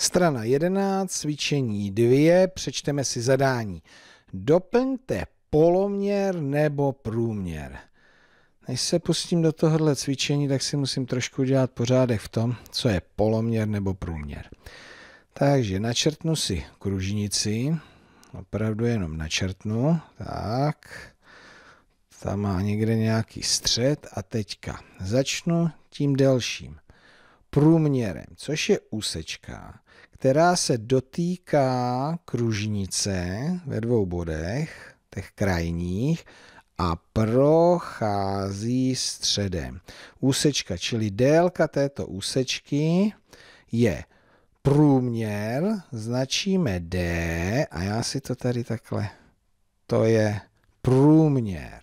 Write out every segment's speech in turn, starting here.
Strana 11, cvičení 2, přečteme si zadání. Doplňte poloměr nebo průměr. Než se pustím do tohohle cvičení, tak si musím trošku dělat pořádek v tom, co je poloměr nebo průměr. Takže načrtnu si kružnici, opravdu jenom načrtnu, tak, tam má někde nějaký střed a teďka začnu tím delším průměrem, což je úsečka, která se dotýká kružnice ve dvou bodech, těch krajních, a prochází středem. Úsečka, čili délka této úsečky je průměr, značíme D a já si to tady takhle, to je průměr.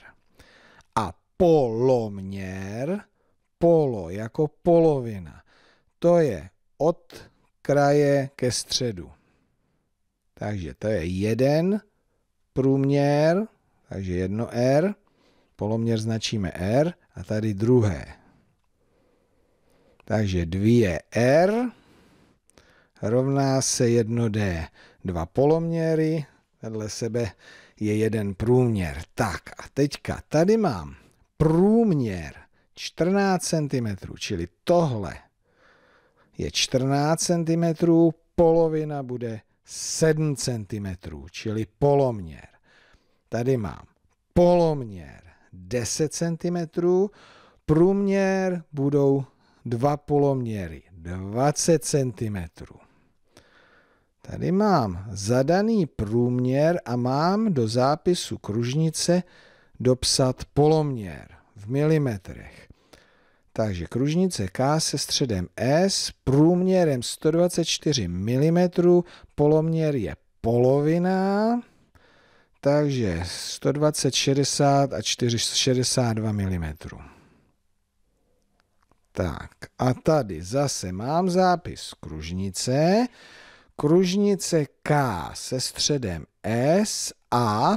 A poloměr, polo jako polovina to je od kraje ke středu. Takže to je jeden průměr, takže jedno R, poloměr značíme R a tady druhé. Takže 2R rovná se 1D. Dva poloměry vedle sebe je jeden průměr. Tak a teďka tady mám průměr 14 cm, čili tohle je 14 cm, polovina bude 7 cm, čili poloměr. Tady mám poloměr 10 cm, průměr budou dva poloměry 20 cm. Tady mám zadaný průměr a mám do zápisu kružnice dopsat poloměr v milimetrech. Takže kružnice K se středem S průměrem 124 mm, poloměr je polovina, takže 120, 60 a 4, 62 mm. Tak a tady zase mám zápis kružnice. Kružnice K se středem S a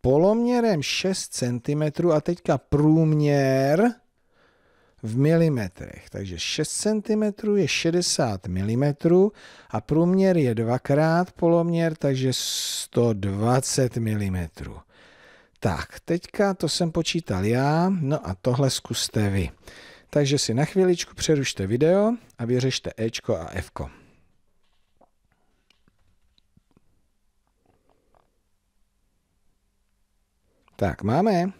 poloměrem 6 cm a teďka průměr v milimetrech. Takže 6 cm je 60 mm a průměr je dvakrát poloměr, takže 120 mm. Tak, teďka to jsem počítal já, no a tohle zkuste vy. Takže si na chvíličku přerušte video a vyřešte Ečko a Fko. Tak, máme.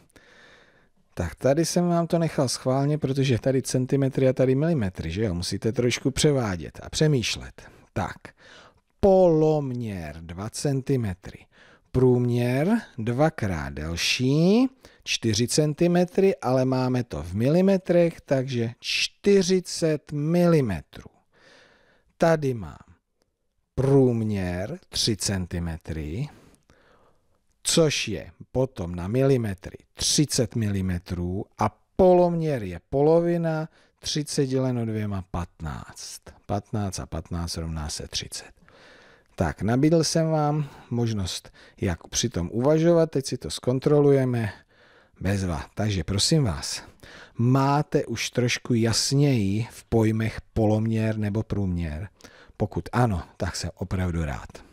Tak tady jsem vám to nechal schválně, protože tady centimetry a tady milimetry, že jo? Musíte trošku převádět a přemýšlet. Tak, poloměr 2 cm, průměr dvakrát delší, 4 cm, ale máme to v milimetrech, takže 40 mm. Tady mám průměr 3 cm, což je potom na milimetry 30 mm a poloměr je polovina 30 děleno dvěma 15. 15 a 15 rovná se 30. Tak, nabídl jsem vám možnost, jak při tom uvažovat, teď si to zkontrolujeme, bezva. Takže prosím vás, máte už trošku jasněji v pojmech poloměr nebo průměr? Pokud ano, tak jsem opravdu rád.